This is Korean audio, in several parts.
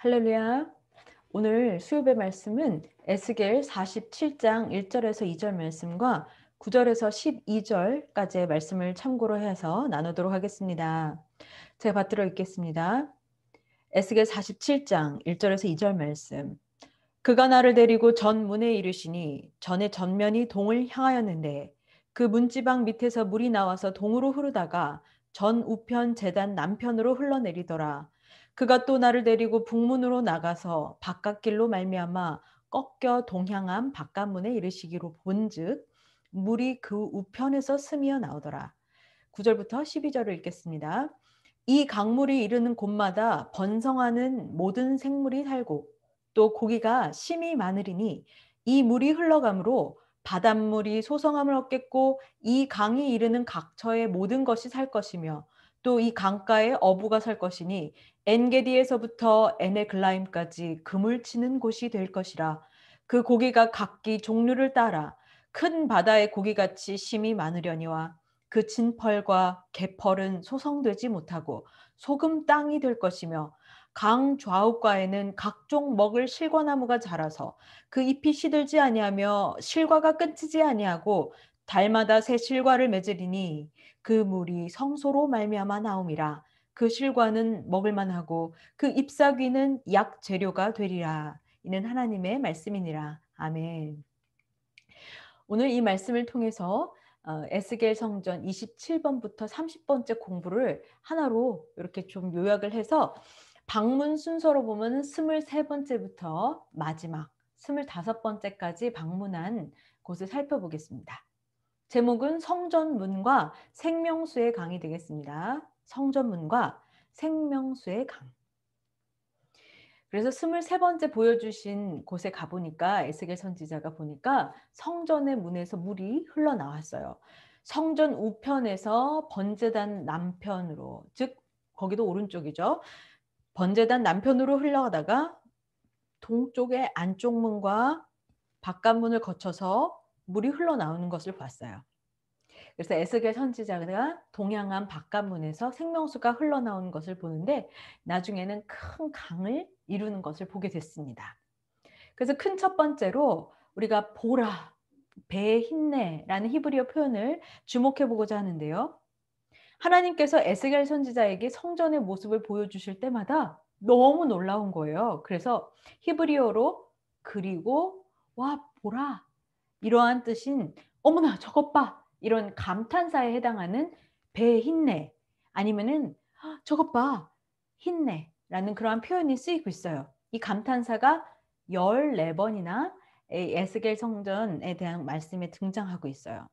할렐루야. 오늘 수요배 말씀은 에스겔 47장 1절에서 2절 말씀과 9절에서 12절까지의 말씀을 참고로 해서 나누도록 하겠습니다. 제가 받들어 읽겠습니다. 에스겔 47장 1절에서 2절 말씀. 그가 나를 데리고 전 문에 이르시니 전의 전면이 동을 향하였는데 그 문지방 밑에서 물이 나와서 동으로 흐르다가 전 우편 재단 남편으로 흘러내리더라. 그가 또 나를 데리고 북문으로 나가서 바깥길로 말미암아 꺾여 동향함 바깥문에 이르시기로 본즉 물이 그 우편에서 스며 나오더라. 9절부터 12절을 읽겠습니다. 이 강물이 이르는 곳마다 번성하는 모든 생물이 살고 또 고기가 심히 많으리니 이 물이 흘러감으로 바닷물이 소성함을 얻겠고 이 강이 이르는 각처의 모든 것이 살 것이며 또이 강가에 어부가 살 것이니 엔게디에서부터 에네글라임까지 금을 치는 곳이 될 것이라 그 고기가 각기 종류를 따라 큰 바다의 고기같이 심이 많으려니와 그 진펄과 개펄은 소성되지 못하고 소금 땅이 될 것이며 강 좌우가에는 각종 먹을 실과나무가 자라서 그 잎이 시들지 아니하며 실과가 끊치지 아니하고 달마다 새 실과를 맺으리니 그 물이 성소로 말미암아 나옵이라그 실과는 먹을만하고 그 잎사귀는 약 재료가 되리라 이는 하나님의 말씀이니라 아멘. 오늘 이 말씀을 통해서 어, 에스겔 성전 27번부터 30번째 공부를 하나로 이렇게 좀 요약을 해서 방문 순서로 보면 23번째부터 마지막 25번째까지 방문한 곳을 살펴보겠습니다. 제목은 성전문과 생명수의 강이 되겠습니다. 성전문과 생명수의 강. 그래서 23번째 보여주신 곳에 가보니까 에스겔 선지자가 보니까 성전의 문에서 물이 흘러나왔어요. 성전 우편에서 번제단 남편으로 즉 거기도 오른쪽이죠. 번제단 남편으로 흘러가다가 동쪽의 안쪽 문과 바깥문을 거쳐서 물이 흘러나오는 것을 봤어요. 그래서 에스겔 선지자가 동양한 바깥문에서 생명수가 흘러나오는 것을 보는데 나중에는 큰 강을 이루는 것을 보게 됐습니다. 그래서 큰 첫 번째로 우리가 보라, 배의 힘내라는 히브리어 표현을 주목해 보고자 하는데요. 하나님께서 에스겔 선지자에게 성전의 모습을 보여주실 때마다 너무 놀라운 거예요. 그래서 히브리어로 그리고 와 보라 이러한 뜻인 어머나 저것 봐 이런 감탄사에 해당하는 배 힘내 아니면은 저것 봐 힘내라는 그러한 표현이 쓰이고 있어요. 이 감탄사가 14번이나 에스겔 성전에 대한 말씀에 등장하고 있어요.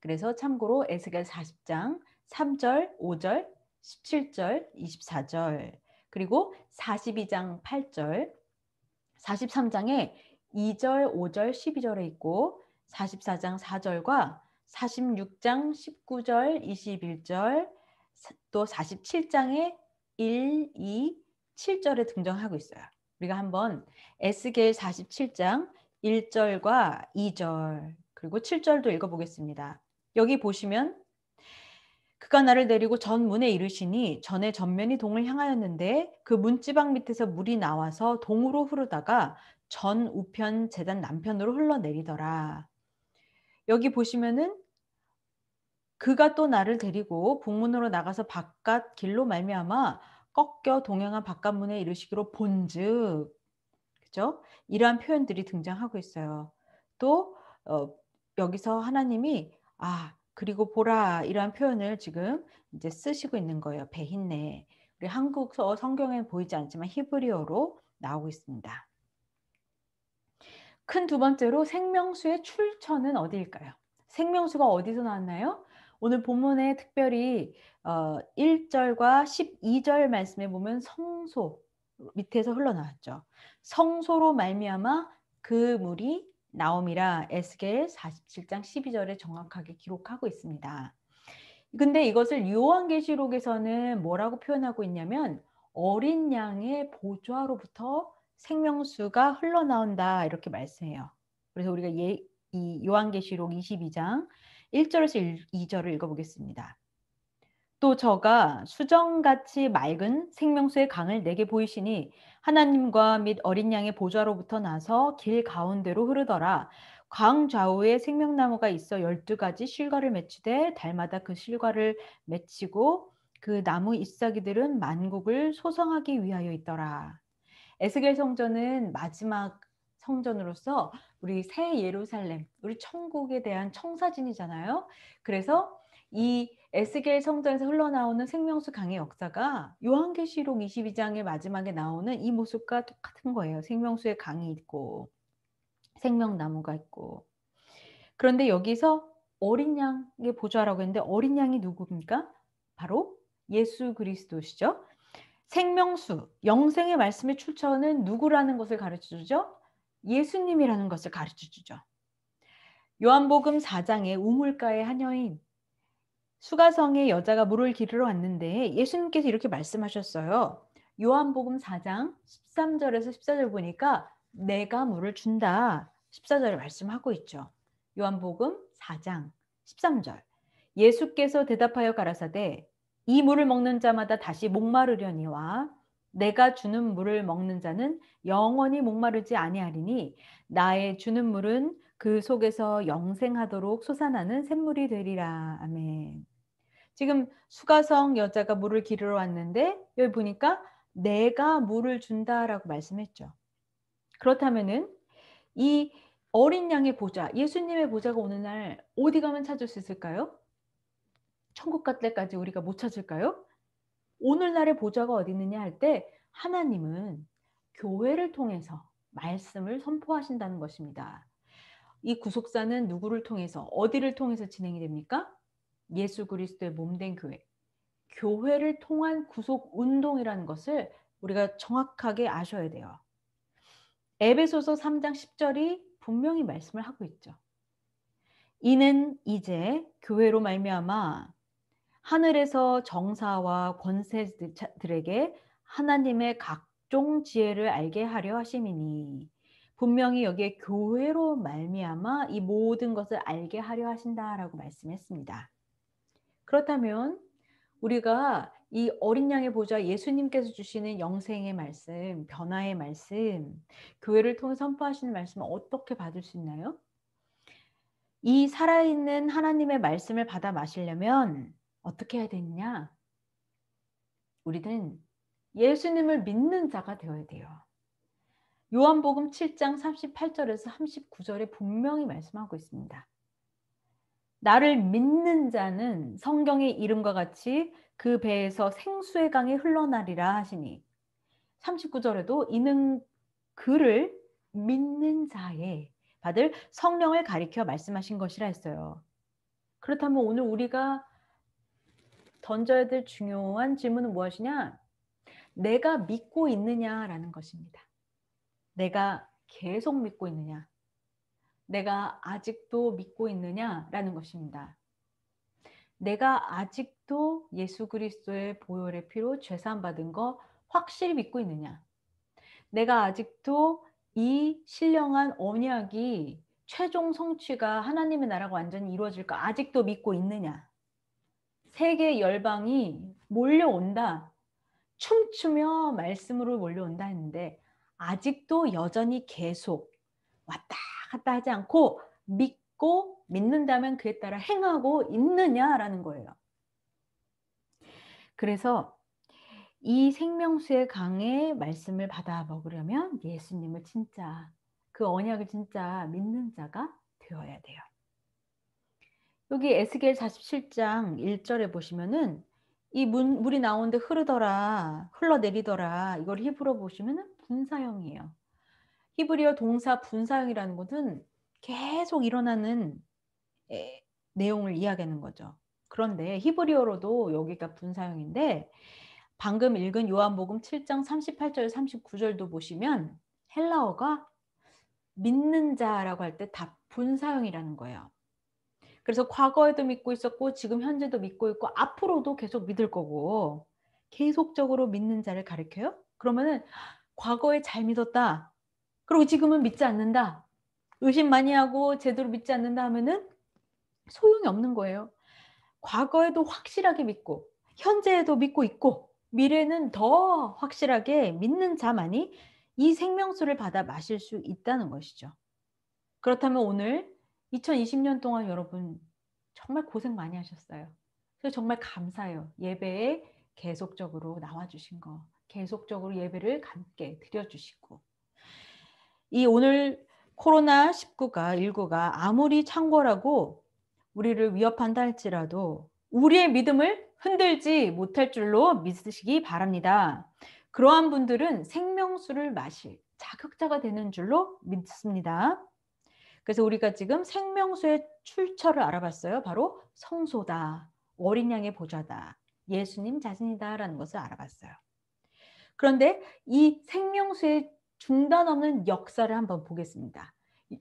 그래서 참고로 에스겔 40장 3절, 5절, 17절, 24절 그리고 42장 8절, 43장에 2절, 5절, 12절에 있고 44장 4절과 46장 19절, 21절, 또4 7장에 1, 2, 7절에 등장하고 있어요. 우리가 한번 에스겔 47장 1절과 2절 그리고 7절도 읽어보겠습니다. 여기 보시면 그가 나를 내리고 전 문에 이르시니 전에 전면이 동을 향하였는데 그 문지방 밑에서 물이 나와서 동으로 흐르다가 전 우편 재단 남편으로 흘러내리더라. 여기 보시면은 그가 또 나를 데리고 북문으로 나가서 바깥 길로 말미암아 꺾여 동행한 바깥문에 이르시기로 본즉 그죠? 이러한 표현들이 등장하고 있어요. 또 어, 여기서 하나님이 아 그리고 보라 이러한 표현을 지금 이제 쓰시고 있는 거예요. 배흰네 우리 한국어 성경에 보이지 않지만 히브리어로 나오고 있습니다. 큰두 번째로 생명수의 출처는 어디일까요? 생명수가 어디서 나왔나요? 오늘 본문에 특별히 어, 1절과 12절 말씀에 보면 성소 밑에서 흘러나왔죠. 성소로 말미암아 그 물이 나옴이라 에스겔 47장 12절에 정확하게 기록하고 있습니다. 근데 이것을 요한계시록에서는 뭐라고 표현하고 있냐면 어린 양의 보좌로부터 생명수가 흘러나온다 이렇게 말씀해요. 그래서 우리가 예, 이 요한계시록 22장 1절에서 2절을 읽어보겠습니다. 또 저가 수정같이 맑은 생명수의 강을 내게 보이시니 하나님과 및 어린 양의 보좌로부터 나서 길 가운데로 흐르더라. 광 좌우에 생명나무가 있어 열두 가지 실과를 맺히되 달마다 그 실과를 맺히고 그 나무 잎사귀들은 만국을 소성하기 위하여 있더라. 에스겔 성전은 마지막 성전으로서 우리 새 예루살렘, 우리 천국에 대한 청사진이잖아요. 그래서 이 에스겔 성전에서 흘러나오는 생명수 강의 역사가 요한계시록 22장의 마지막에 나오는 이 모습과 똑같은 거예요. 생명수의 강이 있고 생명나무가 있고 그런데 여기서 어린 양의 보좌라고 했는데 어린 양이 누구니까 바로 예수 그리스도시죠. 생명수, 영생의 말씀의 출처는 누구라는 것을 가르쳐 주죠? 예수님이라는 것을 가르쳐 주죠. 요한복음 4장의 우물가의 한 여인, 수가성의 여자가 물을 기르러 왔는데 예수님께서 이렇게 말씀하셨어요. 요한복음 4장 13절에서 14절 보니까 내가 물을 준다. 14절에 말씀하고 있죠. 요한복음 4장 13절. 예수께서 대답하여 가라사대 이 물을 먹는 자마다 다시 목마르려니와 내가 주는 물을 먹는 자는 영원히 목마르지 아니하리니 나의 주는 물은 그 속에서 영생하도록 솟아나는 샘물이 되리라. 아멘. 지금 수가성 여자가 물을 기르러 왔는데 여기 보니까 내가 물을 준다라고 말씀했죠. 그렇다면은 이 어린 양의 보좌, 예수님의 보좌가 오는 날 어디 가면 찾을 수 있을까요? 천국 갈 때까지 우리가 못 찾을까요? 오늘날의 보좌가 어디 있느냐 할 때 하나님은 교회를 통해서 말씀을 선포하신다는 것입니다. 이 구속사는 누구를 통해서 어디를 통해서 진행이 됩니까? 예수 그리스도의 몸된 교회. 교회를 통한 구속 운동이라는 것을 우리가 정확하게 아셔야 돼요. 에베소서 3장 10절이 분명히 말씀을 하고 있죠. 이는 이제 교회로 말미암아 하늘에서 정사와 권세들에게 하나님의 각종 지혜를 알게 하려 하심이니 분명히 여기에 교회로 말미암아 이 모든 것을 알게 하려 하신다라고 말씀했습니다. 그렇다면 우리가 이 어린 양의 보좌 예수님께서 주시는 영생의 말씀, 변화의 말씀, 교회를 통해 선포하시는 말씀을 어떻게 받을 수 있나요? 이 살아있는 하나님의 말씀을 받아 마시려면 어떻게 해야 되느냐? 우리는 예수님을 믿는 자가 되어야 돼요. 요한복음 7장 38절에서 39절에 분명히 말씀하고 있습니다. 나를 믿는 자는 성경의 이름과 같이 그 배에서 생수의 강이 흘러나리라 하시니 39절에도 이는 그를 믿는 자의 받을 성령을 가리켜 말씀하신 것이라 했어요. 그렇다면 오늘 우리가 던져야 될 중요한 질문은 무엇이냐? 내가 믿고 있느냐라는 것입니다. 내가 계속 믿고 있느냐? 내가 아직도 믿고 있느냐라는 것입니다. 내가 아직도 예수 그리스도의 보혈의 피로 죄 사함 받은 거 확실히 믿고 있느냐? 내가 아직도 이 신령한 언약이 최종 성취가 하나님의 나라가 완전히 이루어질까 아직도 믿고 있느냐? 세계 열방이 몰려온다. 춤추며 말씀으로 몰려온다 했는데 아직도 여전히 계속 왔다 갔다 하지 않고 믿고 믿는다면 그에 따라 행하고 있느냐라는 거예요. 그래서 이 생명수의 강의 말씀을 받아 먹으려면 예수님을 진짜 그 언약을 진짜 믿는 자가 되어야 돼요. 여기 에스겔 47장 1절에 보시면은 이 문, 물이 나오는데 흐르더라, 흘러내리더라. 이걸 히브로 보시면은 분사형이에요. 히브리어 동사 분사형이라는 것은 계속 일어나는 에, 내용을 이야기하는 거죠. 그런데 히브리어로도 여기가 분사형인데 방금 읽은 요한복음 7장 38절 39절도 보시면 헬라어가 믿는 자라고 할 때 다 분사형이라는 거예요. 그래서 과거에도 믿고 있었고 지금 현재도 믿고 있고 앞으로도 계속 믿을 거고 계속적으로 믿는 자를 가르켜요. 그러면은 과거에 잘 믿었다. 그리고 지금은 믿지 않는다. 의심 많이 하고 제대로 믿지 않는다 하면은 소용이 없는 거예요. 과거에도 확실하게 믿고 현재에도 믿고 있고 미래는 더 확실하게 믿는 자만이 이 생명수를 받아 마실 수 있다는 것이죠. 그렇다면 오늘 2020년 동안 여러분 정말 고생 많이 하셨어요. 그래서 정말 감사해요. 예배에 계속적으로 나와주신 거, 계속적으로 예배를 함께 드려주시고. 이 오늘 코로나19가, 19가 아무리 창궐하고 우리를 위협한다 할지라도 우리의 믿음을 흔들지 못할 줄로 믿으시기 바랍니다. 그러한 분들은 생명수를 마실 자극자가 되는 줄로 믿습니다. 그래서 우리가 지금 생명수의 출처를 알아봤어요. 바로 성소다, 어린 양의 보좌다, 예수님 자신이다라는 것을 알아봤어요. 그런데 이 생명수의 중단 없는 역사를 한번 보겠습니다.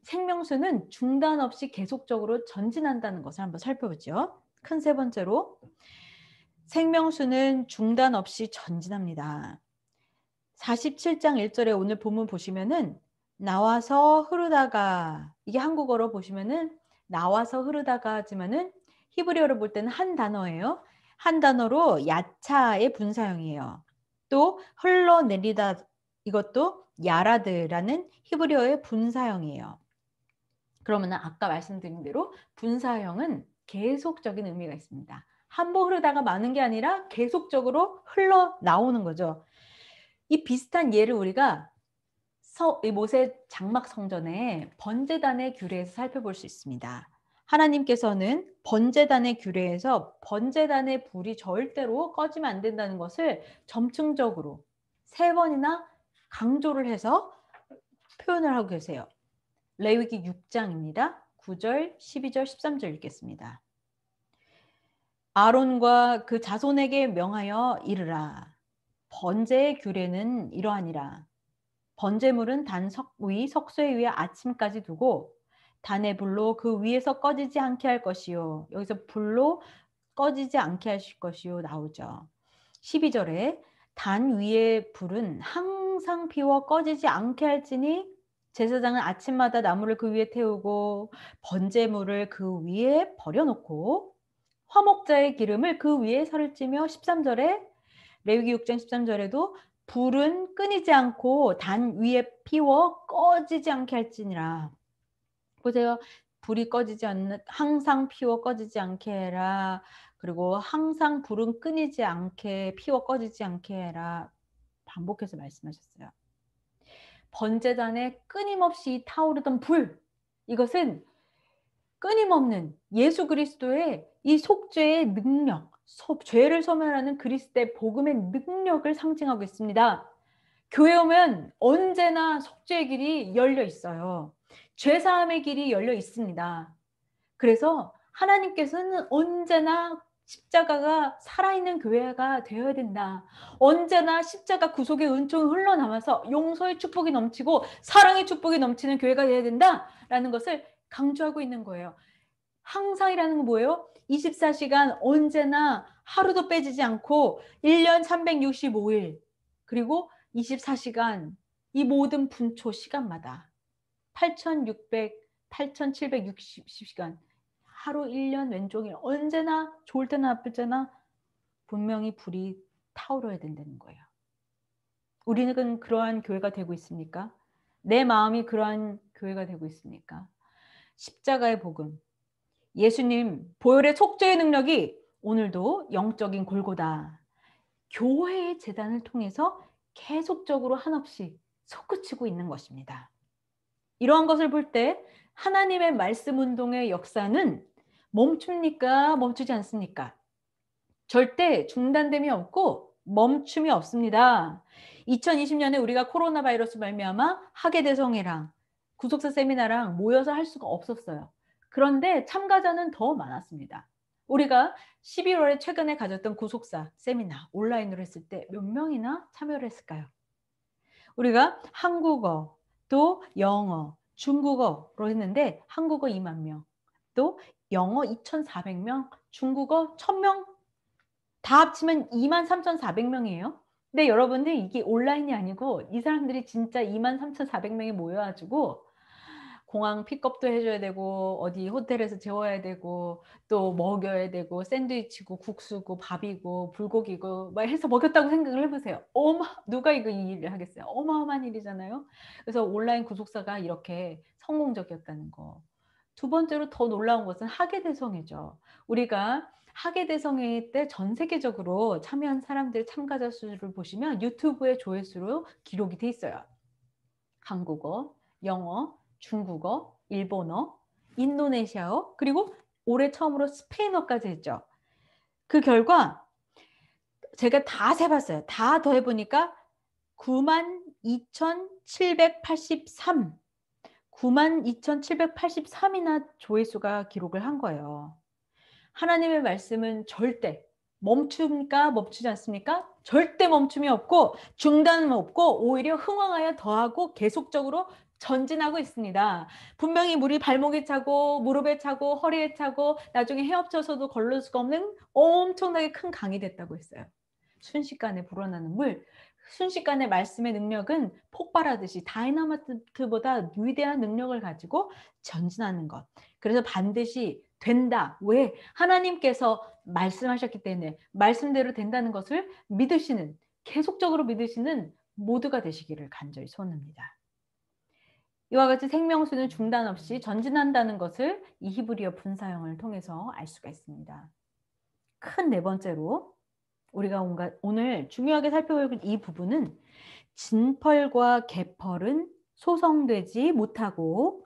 생명수는 중단 없이 계속적으로 전진한다는 것을 한번 살펴보죠. 큰 세 번째로 생명수는 중단 없이 전진합니다. 47장 1절에 오늘 본문 보시면은 나와서 흐르다가 이게 한국어로 보시면은 나와서 흐르다가 지만은 히브리어로 볼 때는 한 단어예요. 한 단어로 야차의 분사형이에요. 또 흘러내리다 이것도 야라드라는 히브리어의 분사형이에요. 그러면 아까 말씀드린 대로 분사형은 계속적인 의미가 있습니다. 한 번 흐르다가 마는 게 아니라 계속적으로 흘러나오는 거죠. 이 비슷한 예를 우리가 서, 모세 장막 성전에 번제단의 규례에서 살펴볼 수 있습니다. 하나님께서는 번제단의 규례에서 번제단의 불이 절대로 꺼지면 안 된다는 것을 점층적으로 세 번이나 강조를 해서 표현을 하고 계세요. 레위기 6장입니다. 9절, 12절, 13절 읽겠습니다. 아론과 그 자손에게 명하여 이르라. 번제의 규례는 이러하니라. 번제물은 단석위 석쇠 위에 아침까지 두고 단의 불로 그 위에서 꺼지지 않게 할 것이요. 여기서 불로 꺼지지 않게 하실 것이요 나오죠. 12절에 단 위의 불은 항상 피워 꺼지지 않게 할지니 제사장은 아침마다 나무를 그 위에 태우고 번제물을 그 위에 버려놓고 화목자의 기름을 그 위에 설을 찌며 13절에 레위기 6장 13절에도 불은 끊이지 않고 단 위에 피워 꺼지지 않게 할지니라. 보세요. 불이 꺼지지 않는 항상 피워 꺼지지 않게 해라. 그리고 항상 불은 끊이지 않게 피워 꺼지지 않게 해라. 반복해서 말씀하셨어요. 번제단에 끊임없이 타오르던 불 이것은 끊임없는 예수 그리스도의 이 속죄의 능력 소, 죄를 소멸하는 그리스도의 복음의 능력을 상징하고 있습니다. 교회 오면 언제나 속죄의 길이 열려 있어요. 죄 사함의 길이 열려 있습니다. 그래서 하나님께서는 언제나 십자가가 살아있는 교회가 되어야 된다. 언제나 십자가 구속의 은총이 흘러남아서 용서의 축복이 넘치고 사랑의 축복이 넘치는 교회가 되어야 된다. 라는 것을 강조하고 있는 거예요. 항상이라는 건 뭐예요? 24시간 언제나 하루도 빼지지 않고 1년 365일 그리고 24시간 이 모든 분초 시간마다 8,600, 8,760시간 하루 1년 왼쪽이 언제나 좋을 때나 나쁠 때나 분명히 불이 타오르야 된다는 거예요. 우리는 그러한 교회가 되고 있습니까? 내 마음이 그러한 교회가 되고 있습니까? 십자가의 복음, 예수님 보혈의 속죄의 능력이 오늘도 영적인 골고다. 교회의 재단을 통해서 계속적으로 한없이 솟구치고 있는 것입니다. 이러한 것을 볼 때 하나님의 말씀 운동의 역사는 멈춥니까? 멈추지 않습니까? 절대 중단됨이 없고 멈춤이 없습니다. 2020년에 우리가 코로나 바이러스 말미암아 하계대성이랑 구속사 세미나랑 모여서 할 수가 없었어요. 그런데 참가자는 더 많았습니다. 우리가 11월에 최근에 가졌던 구속사 세미나 온라인으로 했을 때 몇 명이나 참여를 했을까요? 우리가 한국어 또 영어 중국어로 했는데 한국어 2만 명, 또 영어 2,400명, 중국어 1,000명 다 합치면 23,400명이에요. 근데 여러분들 이게 온라인이 아니고 이 사람들이 진짜 23,400명이 모여가지고 공항 픽업도 해줘야 되고 어디 호텔에서 재워야 되고 또 먹여야 되고 샌드위치고 국수고 밥이고 불고기고 막 해서 먹였다고 생각을 해보세요. 어마 누가 이거 이 일을 하겠어요? 어마어마한 일이잖아요. 그래서 온라인 구속사가 이렇게 성공적이었다는 거. 두 번째로 더 놀라운 것은 하계 대성이죠. 우리가 하계 대성회 때 전 세계적으로 참여한 사람들 참가자 수를 보시면 유튜브의 조회수로 기록이 돼 있어요. 한국어, 영어, 중국어, 일본어, 인도네시아어, 그리고 올해 처음으로 스페인어까지 했죠. 그 결과 제가 다 세봤어요. 다 더해보니까 92,783, 92,783이나 조회수가 기록을 한 거예요. 하나님의 말씀은 절대 멈춤까 멈추지 않습니까? 절대 멈춤이 없고 중단은 없고 오히려 흥황하여 더하고 계속적으로 전진하고 있습니다. 분명히 물이 발목에 차고 무릎에 차고 허리에 차고 나중에 헤엄쳐서도 걸을 수가 없는 엄청나게 큰 강이 됐다고 했어요. 순식간에 불어나는 물, 순식간에 말씀의 능력은 폭발하듯이 다이나마트보다 위대한 능력을 가지고 전진하는 것. 그래서 반드시 된다. 왜? 하나님께서 말씀하셨기 때문에 말씀대로 된다는 것을 믿으시는 계속적으로 믿으시는 모두가 되시기를 간절히 소원합니다. 이와 같이 생명수는 중단 없이 전진한다는 것을 이 히브리어 분사형을 통해서 알 수가 있습니다. 큰 네 번째로 우리가 오늘 중요하게 살펴볼 이 부분은 진펄과 개펄은 소성되지 못하고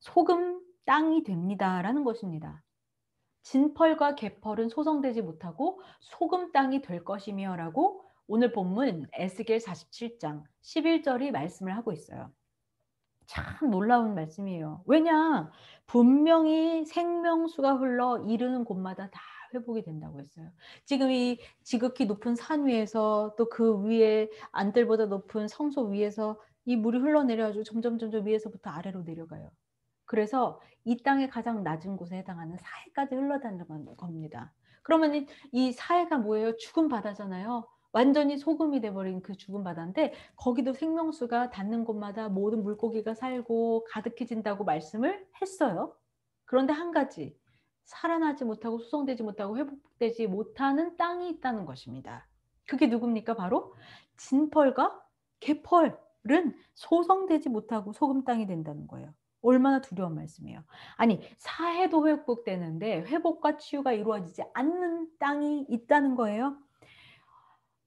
소금 땅이 됩니다라는 것입니다. 진펄과 개펄은 소성되지 못하고 소금 땅이 될 것이며라고 오늘 본문 에스겔 47장 11절이 말씀을 하고 있어요. 참 놀라운 말씀이에요. 왜냐 분명히 생명수가 흘러 이르는 곳마다 다 회복이 된다고 했어요. 지금 이 지극히 높은 산 위에서 또 그 위에 안들보다 높은 성소 위에서 이 물이 흘러내려가지고 점점 점점 위에서부터 아래로 내려가요. 그래서 이 땅의 가장 낮은 곳에 해당하는 사해까지 흘러다니는 겁니다. 그러면 이 사해가 뭐예요? 죽은 바다잖아요. 완전히 소금이 돼버린 그 죽은 바다인데 거기도 생명수가 닿는 곳마다 모든 물고기가 살고 가득해진다고 말씀을 했어요. 그런데 한 가지 살아나지 못하고 수송되지 못하고 회복되지 못하는 땅이 있다는 것입니다. 그게 누굽니까? 바로 진펄과 개펄은 소성되지 못하고 소금 땅이 된다는 거예요. 얼마나 두려운 말씀이에요. 아니 사해도 회복되는데 회복과 치유가 이루어지지 않는 땅이 있다는 거예요.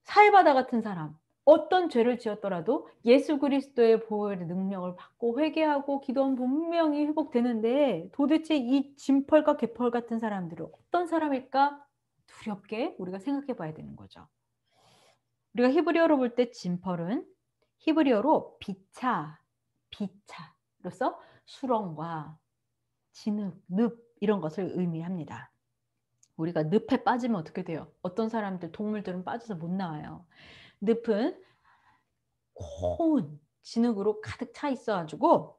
사회바다 같은 사람, 어떤 죄를 지었더라도 예수 그리스도의 보호의 능력을 받고 회개하고 기도하면 분명히 회복되는데 도대체 이 진펄과 개펄 같은 사람들은 어떤 사람일까 두렵게 우리가 생각해 봐야 되는 거죠. 우리가 히브리어로 볼 때 진펄은 히브리어로 비차, 비차로서 수렁과 진흙, 늪 이런 것을 의미합니다. 우리가 늪에 빠지면 어떻게 돼요? 어떤 사람들, 동물들은 빠져서 못 나와요. 늪은 고온 진흙으로 가득 차 있어가지고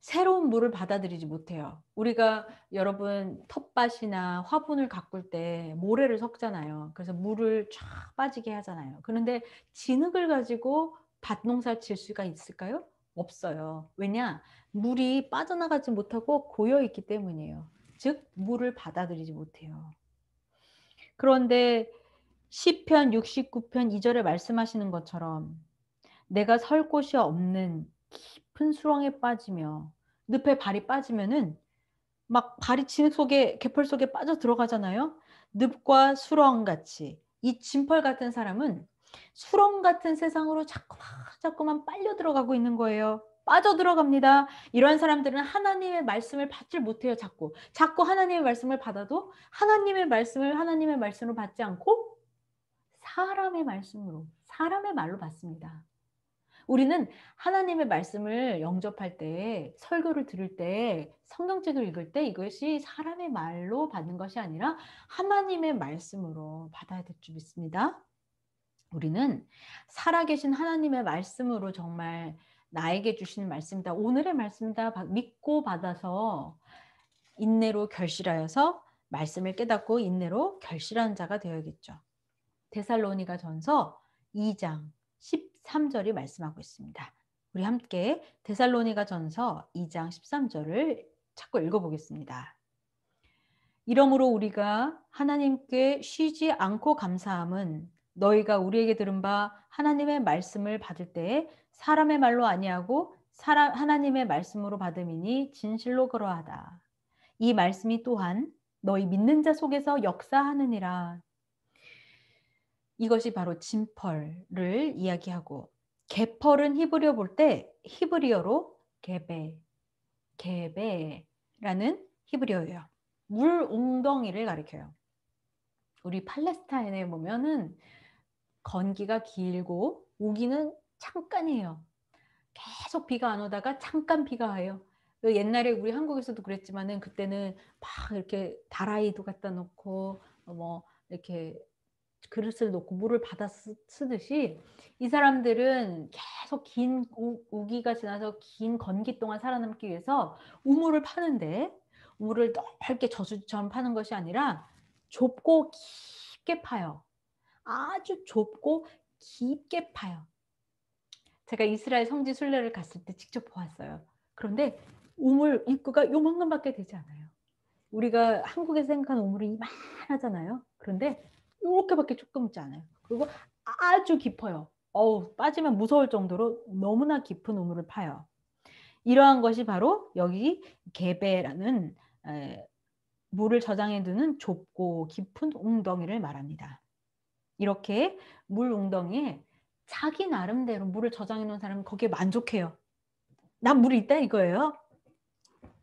새로운 물을 받아들이지 못해요. 우리가 여러분 텃밭이나 화분을 가꿀 때 모래를 섞잖아요. 그래서 물을 쫙 빠지게 하잖아요. 그런데 진흙을 가지고 밭농사 칠 수가 있을까요? 없어요. 왜냐? 물이 빠져나가지 못하고 고여 있기 때문이에요. 즉 물을 받아들이지 못해요. 그런데 시편 69편 2절에 말씀하시는 것처럼 내가 설 곳이 없는 깊은 수렁에 빠지며 늪에 발이 빠지면은 막 발이 진흙 속에 개펄 속에 빠져 들어가잖아요. 늪과 수렁 같이 이 진펄 같은 사람은 수렁 같은 세상으로 자꾸만 자꾸만 빨려 들어가고 있는 거예요. 빠져들어갑니다. 이러 사람들은 하나님의 말씀을 받질 못해요. 자꾸 자꾸 하나님의 말씀을 받아도 하나님의 말씀을 하나님의 말씀으로 받지 않고 사람의 말씀으로 사람의 말로 받습니다. 우리는 하나님의 말씀을 영접할 때, 설교를 들을 때, 성경책을 읽을 때 이것이 사람의 말로 받는 것이 아니라 하나님의 말씀으로 받아야 될 줄 믿습니다. 우리는 살아계신 하나님의 말씀으로 정말 나에게 주시는 말씀이다. 오늘의 말씀이다. 믿고 받아서 인내로 결실하여서 말씀을 깨닫고 인내로 결실한 자가 되어야겠죠. 데살로니가 전서 2장 13절이 말씀하고 있습니다. 우리 함께 데살로니가 전서 2장 13절을 찾고 읽어보겠습니다. 이러므로 우리가 하나님께 쉬지 않고 감사함은 너희가 우리에게 들은 바 하나님의 말씀을 받을 때에 사람의 말로 아니하고 사람, 하나님의 말씀으로 받음이니 진실로 그러하다. 이 말씀이 또한 너희 믿는 자 속에서 역사하느니라. 이것이 바로 진펄을 이야기하고 개펄은 히브리어 볼 때 히브리어로 개베, 개베라는 히브리어예요. 물 웅덩이를 가리켜요. 우리 팔레스타인에 보면은 건기가 길고 우기는 잠깐이에요. 계속 비가 안 오다가 잠깐 비가 와요. 옛날에 우리 한국에서도 그랬지만은 그때는 막 이렇게 다라이도 갖다 놓고 뭐 이렇게 그릇을 놓고 물을 받아 쓰듯이 이 사람들은 계속 긴 우기가 지나서 긴 건기 동안 살아남기 위해서 우물을 파는데 우물을 넓게 저수지처럼 파는 것이 아니라 좁고 깊게 파요. 아주 좁고 깊게 파요. 제가 이스라엘 성지 순례를 갔을 때 직접 보았어요. 그런데 우물 입구가 요만큼밖에 되지 않아요. 우리가 한국에서 생각하는 우물은 이만하잖아요. 그런데 이렇게밖에 조금지 않아요. 그리고 아주 깊어요. 어우 빠지면 무서울 정도로 너무나 깊은 우물을 파요. 이러한 것이 바로 여기 개베라는 에, 물을 저장해 두는 좁고 깊은 웅덩이를 말합니다. 이렇게 물 웅덩이에 자기 나름대로 물을 저장해 놓은 사람은 거기에 만족해요. 난 물이 있다 이거예요.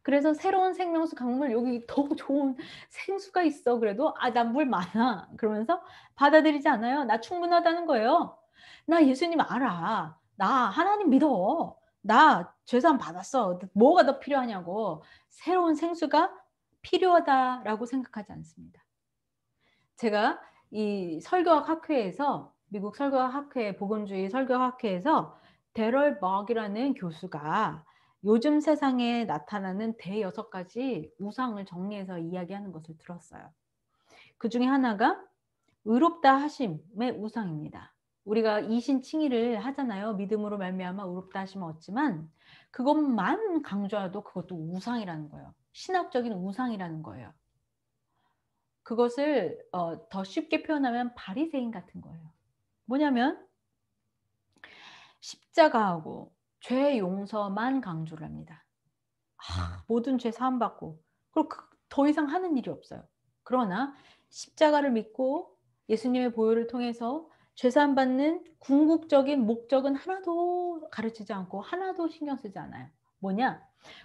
그래서 새로운 생명수 강물 여기 더 좋은 생수가 있어 그래도 아난물 많아 그러면서 받아들이지 않아요. 나 충분하다는 거예요. 나 예수님 알아. 나 하나님 믿어. 나 죄산 받았어. 뭐가 더 필요하냐고 새로운 생수가 필요하다라고 생각하지 않습니다. 제가 이 설교학 학회에서 미국 설교학 학회 보건주의 설교학 학회에서 데럴 먹이라는 교수가 요즘 세상에 나타나는 대여섯 가지 우상을 정리해서 이야기하는 것을 들었어요. 그 중에 하나가 의롭다 하심의 우상입니다. 우리가 이신칭의를 하잖아요. 믿음으로 말미암아 의롭다 하심을 얻지만 그것만 강조해도 그것도 우상이라는 거예요. 신학적인 우상이라는 거예요. 그것을 어, 더 쉽게 표현하면 바리새인 같은 거예요. 뭐냐면 십자가하고 죄 용서만 강조를 합니다. 아, 음. 모든 죄 사함받고 그리고 그, 더 이상 하는 일이 없어요. 그러나 십자가를 믿고 예수님의 보혈을 통해서 죄 사함받는 궁극적인 목적은 하나도 가르치지 않고 하나도 신경 쓰지 않아요. 뭐냐?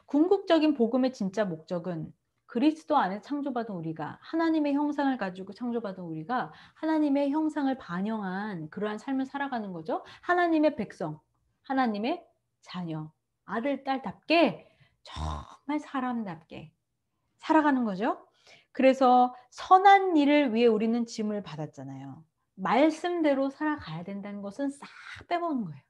궁극적인 복음의 진짜 목적은 그리스도 안에 창조받은 우리가 하나님의 형상을 가지고 창조받은 우리가 하나님의 형상을 반영한 그러한 삶을 살아가는 거죠. 하나님의 백성, 하나님의 자녀, 아들, 딸답게 정말 사람답게 살아가는 거죠. 그래서 선한 일을 위해 우리는 짐을 받았잖아요. 말씀대로 살아가야 된다는 것은 싹 빼먹는 거예요.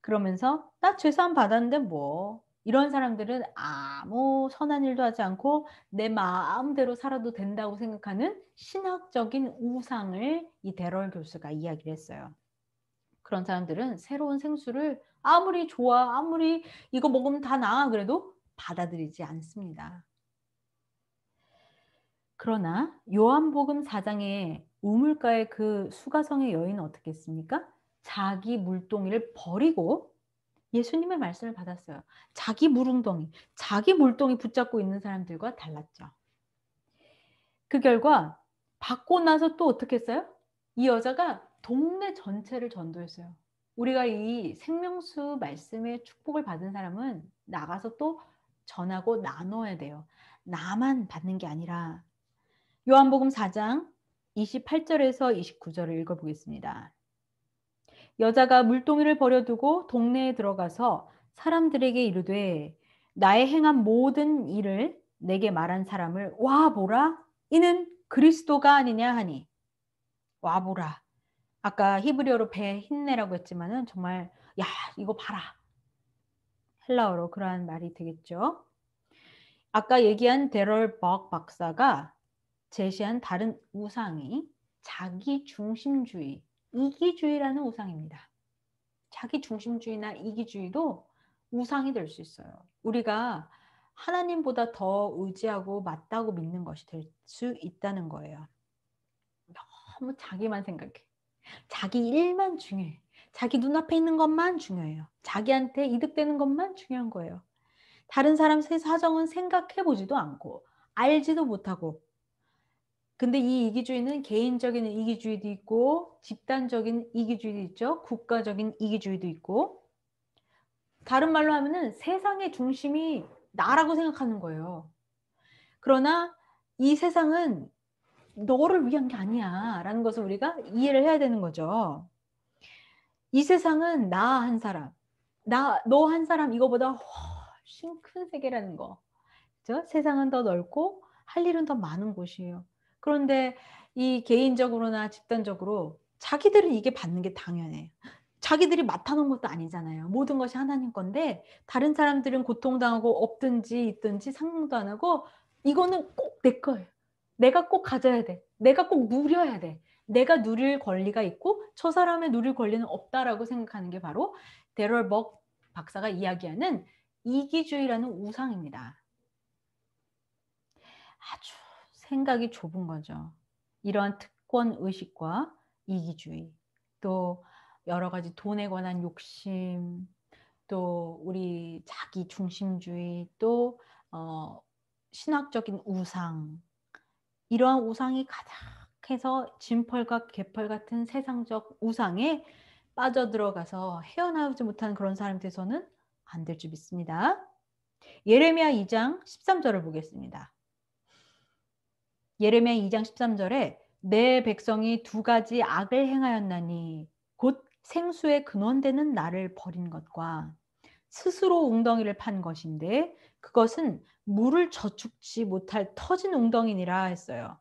그러면서 나 죄산 받았는데 뭐 이런 사람들은 아무 선한 일도 하지 않고 내 마음대로 살아도 된다고 생각하는 신학적인 우상을 이 데럴 교수가 이야기를 했어요. 그런 사람들은 새로운 생수를 아무리 좋아, 아무리 이거 먹으면 다 나아 그래도 받아들이지 않습니다. 그러나 요한복음 4장에 우물가의 그 수가성의 여인은 어떻게 했습니까? 자기 물동이를 버리고 예수님의 말씀을 받았어요. 자기 물웅덩이, 자기 물동이 붙잡고 있는 사람들과 달랐죠. 그 결과 받고 나서 또 어떻게 했어요? 이 여자가 동네 전체를 전도했어요. 우리가 이 생명수 말씀의 축복을 받은 사람은 나가서 또 전하고 나눠야 돼요. 나만 받는 게 아니라 요한복음 4장 28절에서 29절을 읽어보겠습니다. 여자가 물동이를 버려두고 동네에 들어가서 사람들에게 이르되 나의 행한 모든 일을 내게 말한 사람을 와 보라 이는 그리스도가 아니냐 하니 와 보라 아까 히브리어로 배 힘내라고 했지만은 정말 야 이거 봐라 헬라어로 그러한 말이 되겠죠. 아까 얘기한 데럴 박 박사가 제시한 다른 우상이 자기 중심주의 이기주의라는 우상입니다. 자기 중심주의나 이기주의도 우상이 될 수 있어요. 우리가 하나님보다 더 의지하고 맞다고 믿는 것이 될 수 있다는 거예요. 너무 자기만 생각해. 자기 일만 중요해. 자기 눈앞에 있는 것만 중요해요. 자기한테 이득되는 것만 중요한 거예요. 다른 사람 사정은 생각해보지도 않고 알지도 못하고 근데 이 이기주의는 개인적인 이기주의도 있고 집단적인 이기주의도 있죠. 국가적인 이기주의도 있고 다른 말로 하면은 세상의 중심이 나라고 생각하는 거예요. 그러나 이 세상은 너를 위한 게 아니야 라는 것을 우리가 이해를 해야 되는 거죠. 이 세상은 나 한 사람, 나, 너 한 사람 이거보다 훨씬 큰 세계라는 거. 그죠? 세상은 더 넓고 할 일은 더 많은 곳이에요. 그런데 이 개인적으로나 집단적으로 자기들은 이게 받는 게 당연해요. 자기들이 맡아놓은 것도 아니잖아요. 모든 것이 하나님 건데 다른 사람들은 고통당하고 없든지 있든지 상관도 안 하고 이거는 꼭 내 거예요. 내가 꼭 가져야 돼. 내가 꼭 누려야 돼. 내가 누릴 권리가 있고 저 사람의 누릴 권리는 없다라고 생각하는 게 바로 데럴 먹 박사가 이야기하는 이기주의라는 우상입니다. 아주 생각이 좁은 거죠. 이러한 특권 의식과 이기주의, 또 여러 가지 돈에 관한 욕심, 또 우리 자기 중심주의, 또 어, 신학적인 우상, 이러한 우상이 가득해서 진펄과 개펄 같은 세상적 우상에 빠져들어가서 헤어나오지 못하 그런 사람들에서는 안 될 줄 믿습니다. 예레미야 2장 13절을 보겠습니다. 예레미야 2장 13절에 내 백성이 두 가지 악을 행하였나니 곧 생수의 근원되는 나를 버린 것과 스스로 웅덩이를 판 것인데 그것은 물을 저축지 못할 터진 웅덩이니라 했어요.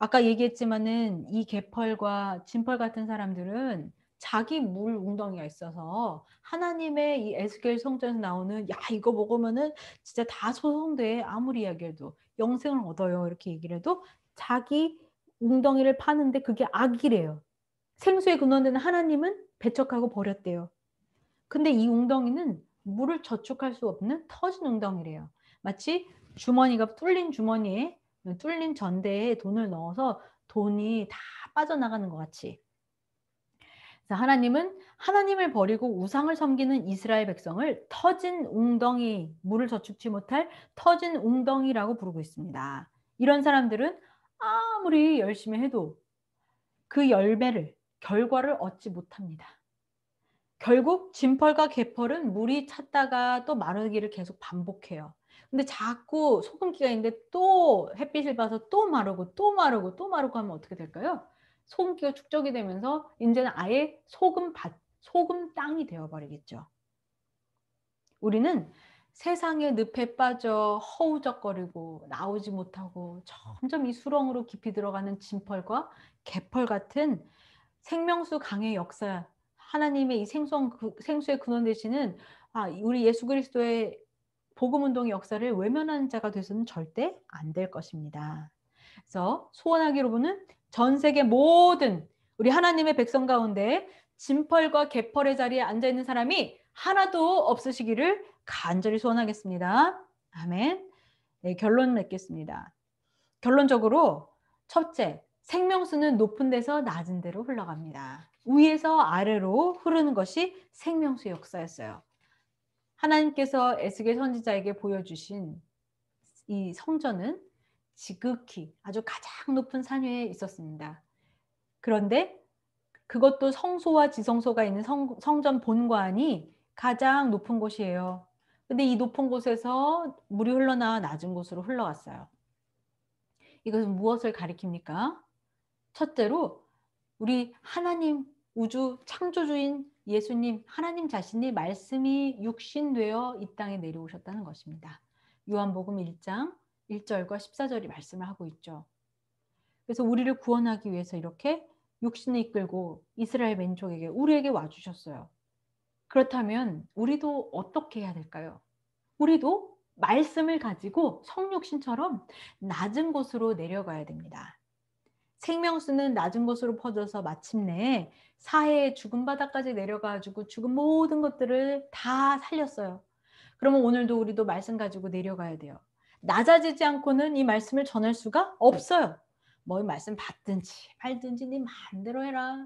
아까 얘기했지만은 이 개펄과 진펄 같은 사람들은 자기 물 웅덩이가 있어서 하나님의 이 에스겔 성전에서 나오는 야 이거 먹으면은 진짜 다 소송돼 아무리 이야기해도 영생을 얻어요 이렇게 얘기를 해도 자기 웅덩이를 파는데 그게 악이래요. 생수의 근원되는 하나님은 배척하고 버렸대요. 근데 이 웅덩이는 물을 저축할 수 없는 터진 웅덩이래요. 마치 주머니가 뚫린 주머니에 뚫린 전대에 돈을 넣어서 돈이 다 빠져나가는 것 같이 하나님은 하나님을 버리고 우상을 섬기는 이스라엘 백성을 터진 웅덩이, 물을 저축치 못할 터진 웅덩이라고 부르고 있습니다. 이런 사람들은 아무리 열심히 해도 그 열매를, 결과를 얻지 못합니다. 결국 진펄과 개펄은 물이 찼다가 또 마르기를 계속 반복해요. 근데 자꾸 소금기가 있는데 또 햇빛을 봐서 또 마르고 또 마르고 또 마르고 하면 어떻게 될까요? 소금기가 축적이 되면서 이제는 아예 소금 밭, 소금 땅이 되어버리겠죠. 우리는 세상의 늪에 빠져 허우적거리고 나오지 못하고 점점 이 수렁으로 깊이 들어가는 진펄과 개펄 같은 생명수 강의 역사, 하나님의 이생수의 그, 근원 되시는 아, 우리 예수 그리스도의 복음 운동의 역사를 외면하는 자가 돼서는 절대 안 될 것입니다. 그래서 소원하기로는 전 세계 모든 우리 하나님의 백성 가운데 진펄과 개펄의 자리에 앉아 있는 사람이 하나도 없으시기를 간절히 소원하겠습니다. 아멘. 네, 결론 맺겠습니다. 결론적으로 첫째, 생명수는 높은 데서 낮은 데로 흘러갑니다. 위에서 아래로 흐르는 것이 생명수 역사였어요. 하나님께서 에스겔 선지자에게 보여주신 이 성전은 지극히 아주 가장 높은 산위에 있었습니다. 그런데 그것도 성소와 지성소가 있는 성, 성전 본관이 가장 높은 곳이에요. 근데 이 높은 곳에서 물이 흘러나와 낮은 곳으로 흘러갔어요. 이것은 무엇을 가리킵니까? 첫째로 우리 하나님 우주 창조주인 예수님 하나님 자신이 말씀이 육신되어 이 땅에 내려오셨다는 것입니다. 요한복음 1장 1절과 14절이 말씀을 하고 있죠. 그래서 우리를 구원하기 위해서 이렇게 육신을 이끌고 이스라엘 민족에게 우리에게 와 주셨어요. 그렇다면 우리도 어떻게 해야 될까요? 우리도 말씀을 가지고 성육신처럼 낮은 곳으로 내려가야 됩니다. 생명수는 낮은 곳으로 퍼져서 마침내 사해의 죽은 바다까지 내려가지고 죽은 모든 것들을 다 살렸어요. 그러면 오늘도 우리도 말씀 가지고 내려가야 돼요. 낮아지지 않고는 이 말씀을 전할 수가 없어요. 뭐 이 말씀 받든지 말든지 네 마음대로 해라.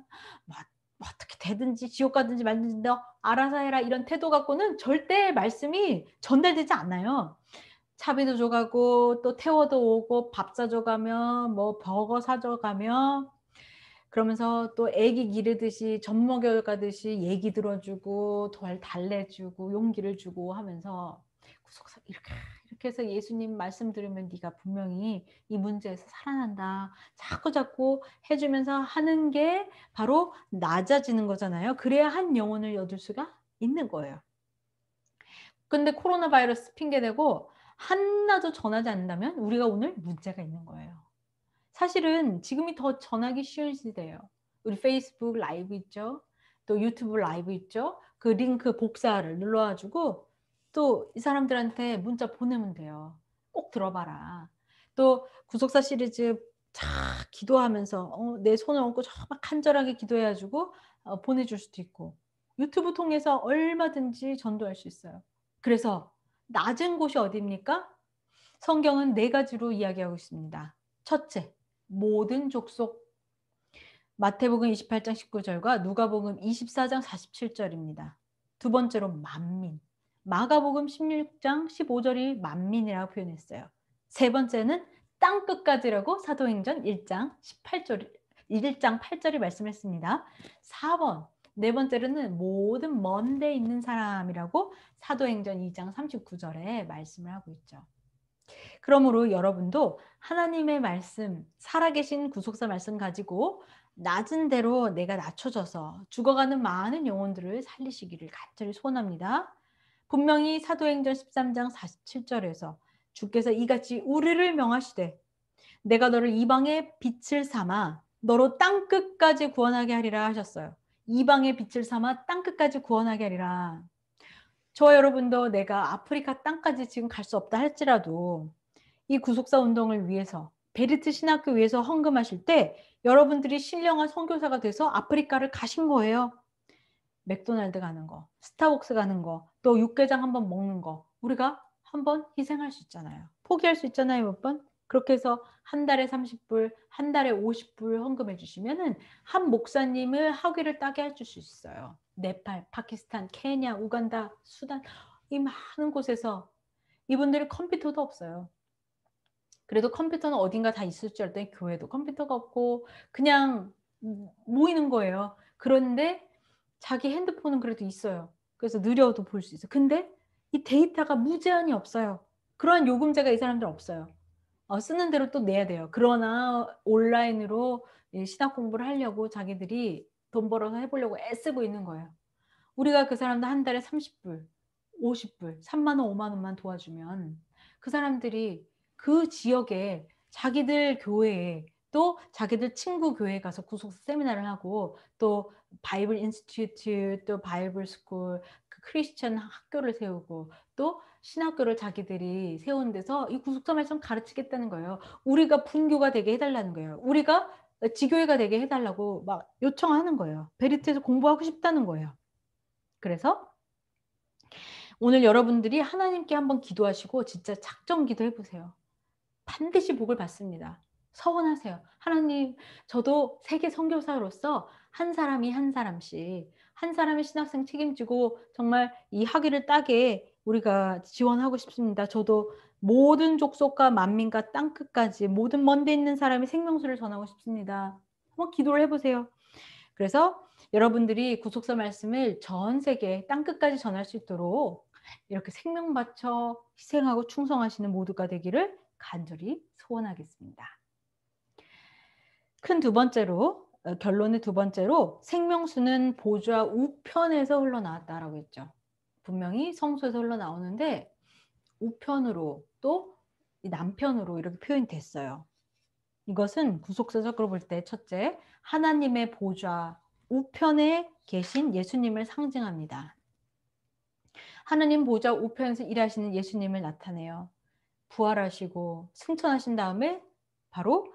뭐, 뭐 어떻게 되든지 지옥 가든지 말든지 너 알아서 해라 이런 태도 갖고는 절대 말씀이 전달되지 않아요. 차비도 줘가고 또 태워도 오고 밥 사줘가며 뭐 버거 사줘가며 그러면서 또 애기 기르듯이 젖 먹여가듯이 얘기 들어주고 덜 달래주고 용기를 주고 하면서 구석구 이렇게 그래서 예수님 말씀 들으면 네가 분명히 이 문제에서 살아난다. 자꾸 자꾸 해주면서 하는 게 바로 낮아지는 거잖아요. 그래야 한 영혼을 얻을 수가 있는 거예요. 근데 코로나 바이러스 핑계대고 하나도 전하지 않는다면 우리가 오늘 문제가 있는 거예요. 사실은 지금이 더 전하기 쉬운 시대예요. 우리 페이스북 라이브 있죠. 또 유튜브 라이브 있죠. 그 링크 복사를 눌러가지고 또이 사람들한테 문자 보내면 돼요. 꼭 들어봐라. 또 구속사 시리즈 쫙 기도하면서 어, 내 손을 얹고 정말 간절하게 기도해가지고 어, 보내줄 수도 있고 유튜브 통해서 얼마든지 전도할 수 있어요. 그래서 낮은 곳이 어디입니까? 성경은 네 가지로 이야기하고 있습니다. 첫째, 모든 족속. 마태복음 28장 19절과 누가복음 24장 47절입니다. 두 번째로 만민. 마가복음 16장 15절이 만민이라고 표현했어요. 세 번째는 땅 끝까지라고 사도행전 1장 18절 1장 8절이 말씀했습니다. 4번 네 번째로는 모든 먼데 있는 사람이라고 사도행전 2장 39절에 말씀을 하고 있죠. 그러므로 여러분도 하나님의 말씀, 살아계신 구속사 말씀 가지고 낮은 대로 내가 낮춰져서 죽어가는 많은 영혼들을 살리시기를 간절히 소원합니다. 분명히 사도행전 13장 47절에서 주께서 이같이 우리를 명하시되 내가 너를 이방의 빛을 삼아 너로 땅 끝까지 구원하게 하리라 하셨어요. 이방의 빛을 삼아 땅 끝까지 구원하게 하리라. 저 여러분도 내가 아프리카 땅까지 지금 갈 수 없다 할지라도 이 구속사 운동을 위해서 베르트 신학교 위해서 헌금하실 때 여러분들이 신령한 선교사가 돼서 아프리카를 가신 거예요. 맥도날드 가는 거, 스타벅스 가는 거, 또 육개장 한 번 먹는 거 우리가 한 번 희생할 수 있잖아요. 포기할 수 있잖아요, 몇 번. 그렇게 해서 한 달에 30불, 한 달에 50불 헌금해 주시면은 한 목사님을 학위를 따게 해 줄 수 있어요. 네팔, 파키스탄, 케냐, 우간다, 수단 이 많은 곳에서 이분들이 컴퓨터도 없어요. 그래도 컴퓨터는 어딘가 다 있을 줄 알더니 았 교회도 컴퓨터가 없고 그냥 음, 모이는 거예요. 그런데 자기 핸드폰은 그래도 있어요. 그래서 느려도 볼 수 있어. 근데 이 데이터가 무제한이 없어요. 그러한 요금제가 이 사람들 없어요. 어, 쓰는 대로 또 내야 돼요. 그러나 온라인으로 시각 공부를 하려고 자기들이 돈 벌어서 해보려고 애쓰고 있는 거예요. 우리가 그 사람들 한 달에 30불, 50불, 3만 원, 5만 원만 도와주면 그 사람들이 그 지역에 자기들 교회에 또 자기들 친구 교회 가서 구속 세미나를 하고 또 바이블 인스티튜트 또 바이블 스쿨 그 크리스천 학교를 세우고 또 신학교를 자기들이 세운 데서 이 구속사 말씀 가르치겠다는 거예요. 우리가 분교가 되게 해달라는 거예요. 우리가 지교회가 되게 해달라고 막 요청하는 거예요. 베리트에서 공부하고 싶다는 거예요. 그래서 오늘 여러분들이 하나님께 한번 기도하시고 진짜 작정 기도해 보세요. 반드시 복을 받습니다. 서원하세요. 하나님, 저도 세계 선교사로서 한 사람이 한 사람씩 한 사람이 신학생 책임지고 정말 이 학위를 따게 우리가 지원하고 싶습니다. 저도 모든 족속과 만민과 땅 끝까지 모든 먼데 있는 사람이 생명수를 전하고 싶습니다. 한번 기도를 해보세요. 그래서 여러분들이 구속사 말씀을 전 세계 땅 끝까지 전할 수 있도록 이렇게 생명 바쳐 희생하고 충성하시는 모두가 되기를 간절히 소원하겠습니다. 큰두 번째로 어, 결론의 두 번째로 생명수는 보좌 우편에서 흘러나왔다라고 했죠. 분명히 성소에서 흘러나오는데 우편으로 또 남편으로 이렇게 표현됐어요. 이것은 구속사적으로 볼 때 첫째 하나님의 보좌 우편에 계신 예수님을 상징합니다. 하나님 보좌 우편에서 일하시는 예수님을 나타내요. 부활하시고 승천하신 다음에 바로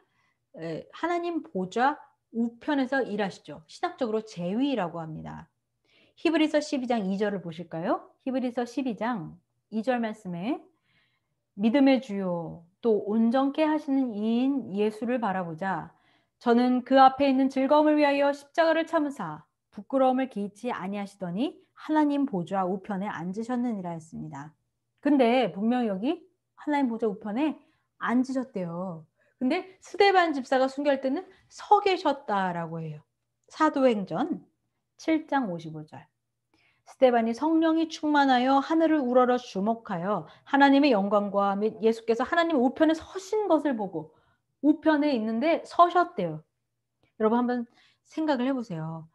예, 하나님 보좌 우편에서 일하시죠. 신학적으로 재위라고 합니다. 히브리서 12장 2절을 보실까요? 히브리서 12장 2절 말씀에 믿음의 주요 또 온전케 하시는 이인 예수를 바라보자. 저는 그 앞에 있는 즐거움을 위하여 십자가를 참으사 부끄러움을 기이 아니하시더니 하나님 보좌 우편에 앉으셨느니라 했습니다. 근데 분명 여기 하나님 보좌 우편에 앉으셨대요. 근데 스데반 집사가 순교할 때는 서 계셨다라고 해요. 사도행전 7장 55절. 스테반이 성령이 충만하여 하늘을 우러러 주목하여 하나님의 영광과 및 예수께서 하나님 우편에 서신 것을 보고 우편에 있는데 서셨대요. 여러분 한번 생각을 해보세요.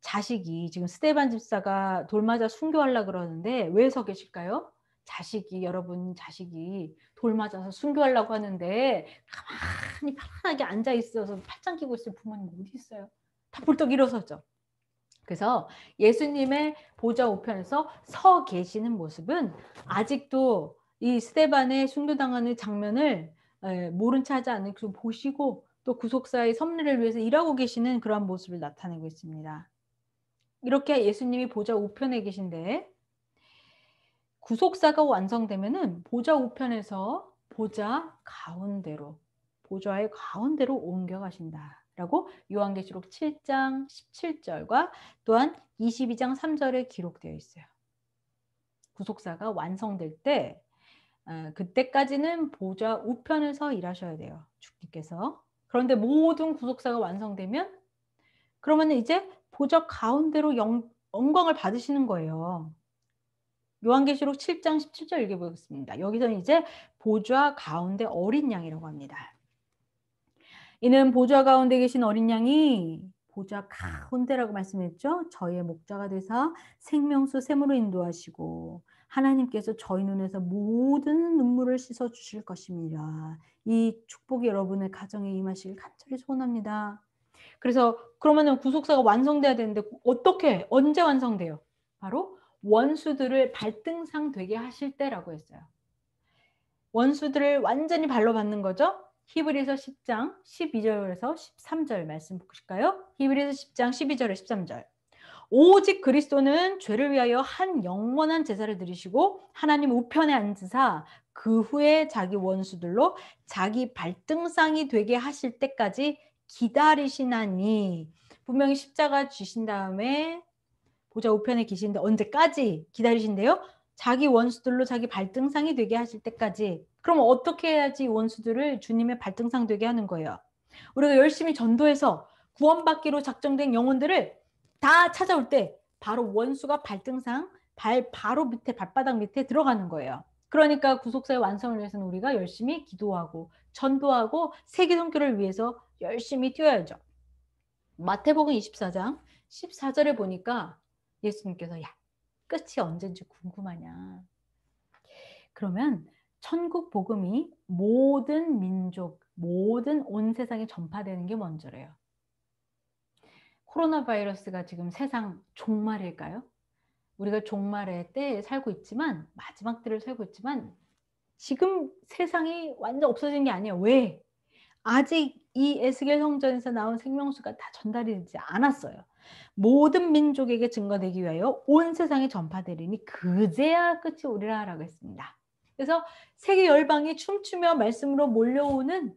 자식이 지금 스테반 집사가 돌맞아 순교하려 그러는데 왜 서 계실까요? 자식이 여러분 자식이 돌 맞아서 순교하려고 하는데 가만히 편안하게 앉아 있어서 팔짱 끼고 있을 부모님 어디 있어요? 다 벌떡 일어서죠. 그래서 예수님의 보좌 우편에서 서 계시는 모습은 아직도 이 스테반의 순교당하는 장면을 모른 체 하지 않은 그 보시고 또 구속사의 섭리를 위해서 일하고 계시는 그러한 모습을 나타내고 있습니다. 이렇게 예수님이 보좌 우편에 계신데 구속사가 완성되면 보좌 우편에서 보좌 가운데로 보좌의 가운데로 옮겨 가신다. 라고 요한계시록 7장 17절과 또한 22장 3절에 기록되어 있어요. 구속사가 완성될 때 어, 그때까지는 보좌 우편에서 일하셔야 돼요. 주님께서. 그런데 모든 구속사가 완성되면 그러면 이제 보좌 가운데로 영, 영광을 받으시는 거예요. 요한계시록 7장 17절 읽어보겠습니다. 여기서는 이제 보좌 가운데 어린 양이라고 합니다. 이는 보좌 가운데 계신 어린 양이 보좌 가운데라고 말씀했죠. 저희의 목자가 되사 생명수 샘으로 인도하시고 하나님께서 저희 눈에서 모든 눈물을 씻어 주실 것입니다. 이 축복이 여러분의 가정에 임하시길 간절히 소원합니다. 그래서 그러면 구속사가 완성돼야 되는데 어떻게 언제 완성돼요? 바로 원수들을 발등상 되게 하실 때라고 했어요. 원수들을 완전히 발로 받는 거죠. 히브리서 10장 12절에서 13절 말씀 보실까요? 히브리서 10장 12절에 13절. 오직 그리스도는 죄를 위하여 한 영원한 제사를 드리시고 하나님 우편에 앉으사 그 후에 자기 원수들로 자기 발등상이 되게 하실 때까지 기다리시나니 분명히 십자가 주신 다음에 보좌 우편에 계시는데 언제까지 기다리신대요? 자기 원수들로 자기 발등상이 되게 하실 때까지. 그럼 어떻게 해야지 원수들을 주님의 발등상 되게 하는 거예요? 우리가 열심히 전도해서 구원받기로 작정된 영혼들을 다 찾아올 때 바로 원수가 발등상 발 바로 밑에 발바닥 밑에 들어가는 거예요. 그러니까 구속사의 완성을 위해서는 우리가 열심히 기도하고 전도하고 세계 선교를 위해서 열심히 뛰어야죠. 마태복음 24장 14절에 보니까 예수님께서 야 끝이 언젠지 궁금하냐. 그러면 천국 복음이 모든 민족, 모든 온 세상에 전파되는 게 먼저래요. 코로나 바이러스가 지금 세상 종말일까요? 우리가 종말의 때에 살고 있지만 마지막 때를 살고 있지만 지금 세상이 완전 없어진 게 아니에요. 왜? 아직 이 에스겔 성전에서 나온 생명수가 다 전달이 되지 않았어요. 모든 민족에게 증거되기 위하여 온 세상에 전파되리니 그제야 끝이 오리라라고 했습니다. 그래서 세계 열방이 춤추며 말씀으로 몰려오는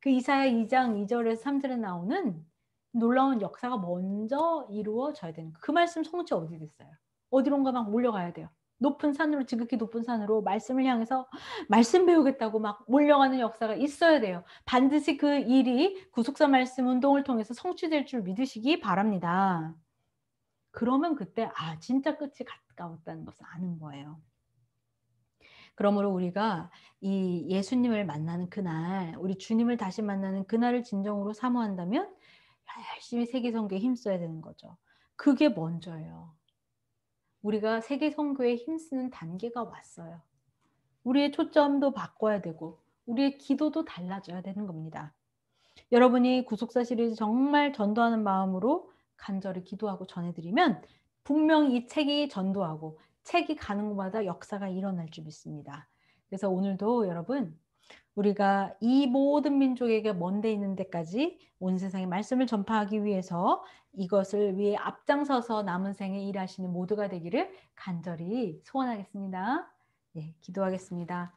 그 이사야 2장 2절에서 3절에 나오는 놀라운 역사가 먼저 이루어져야 되는 그 말씀 성취 어디 됐어요? 어디론가 막 몰려가야 돼요. 높은 산으로 지극히 높은 산으로 말씀을 향해서 말씀 배우겠다고 막 몰려가는 역사가 있어야 돼요. 반드시 그 일이 구속사 말씀 운동을 통해서 성취될 줄 믿으시기 바랍니다. 그러면 그때 아 진짜 끝이 가까웠다는 것을 아는 거예요. 그러므로 우리가 이 예수님을 만나는 그날, 우리 주님을 다시 만나는 그날을 진정으로 사모한다면 열심히 세계 선교에 힘써야 되는 거죠. 그게 먼저예요. 우리가 세계 선교에 힘쓰는 단계가 왔어요. 우리의 초점도 바꿔야 되고 우리의 기도도 달라져야 되는 겁니다. 여러분이 구속사 시리즈 정말 전도하는 마음으로 간절히 기도하고 전해드리면 분명 이 책이 전도하고 책이 가는 곳마다 역사가 일어날 줄 믿습니다. 그래서 오늘도 여러분 우리가 이 모든 민족에게 먼데 있는 데까지 온 세상에 말씀을 전파하기 위해서 이것을 위해 앞장서서 남은 생에 일하시는 모두가 되기를 간절히 소원하겠습니다. 예, 기도하겠습니다.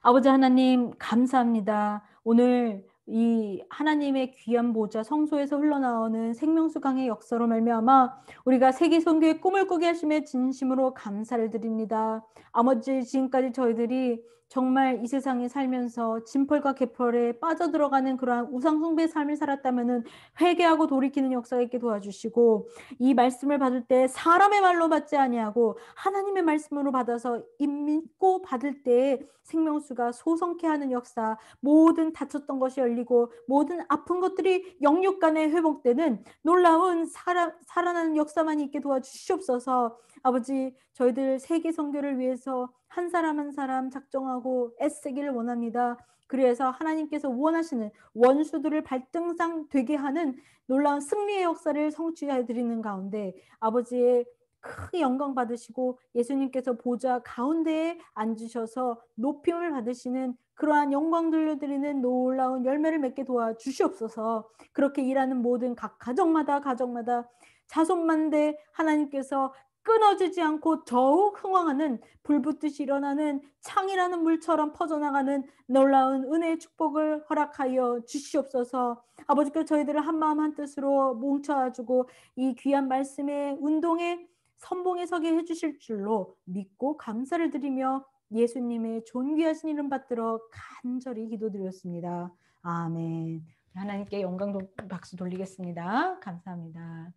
아버지 하나님 감사합니다. 오늘 이 하나님의 귀한 보좌 성소에서 흘러나오는 생명수 강의 역사로 말미암아 우리가 세계 선교의 꿈을 꾸게 하심에 진심으로 감사를 드립니다. 아버지 지금까지 저희들이 정말 이 세상에 살면서 진펄과 개펄에 빠져들어가는 그러한 우상숭배 삶을 살았다면은 회개하고 돌이키는 역사가 있게 도와주시고 이 말씀을 받을 때 사람의 말로 받지 아니하고 하나님의 말씀으로 받아서 믿고 받을 때 생명수가 소성케 하는 역사 모든 다쳤던 것이 열리고 모든 아픈 것들이 영육간에 회복되는 놀라운 살아, 살아나는 역사만 있게 도와주시옵소서 아버지 저희들 세계 선교를 위해서 한 사람 한 사람 작정하고 애쓰기를 원합니다. 그래서 하나님께서 원하시는 원수들을 발등상 되게 하는 놀라운 승리의 역사를 성취해 드리는 가운데 아버지의 크 영광 받으시고 예수님께서 보좌 가운데에 앉으셔서 높임을 받으시는 그러한 영광 돌려드리는 놀라운 열매를 맺게 도와주시옵소서 그렇게 일하는 모든 각 가정마다 가정마다 자손만대 하나님께서 끊어지지 않고 더욱 흥황하는 불붙듯이 일어나는 창이라는 물처럼 퍼져나가는 놀라운 은혜의 축복을 허락하여 주시옵소서. 아버지께서 저희들을 한 마음 한 뜻으로 뭉쳐주고 이 귀한 말씀의 운동에 선봉에 서게 해주실 줄로 믿고 감사를 드리며 예수님의 존귀하신 이름 받들어 간절히 기도드렸습니다. 아멘. 하나님께 영광 박수 돌리겠습니다. 감사합니다.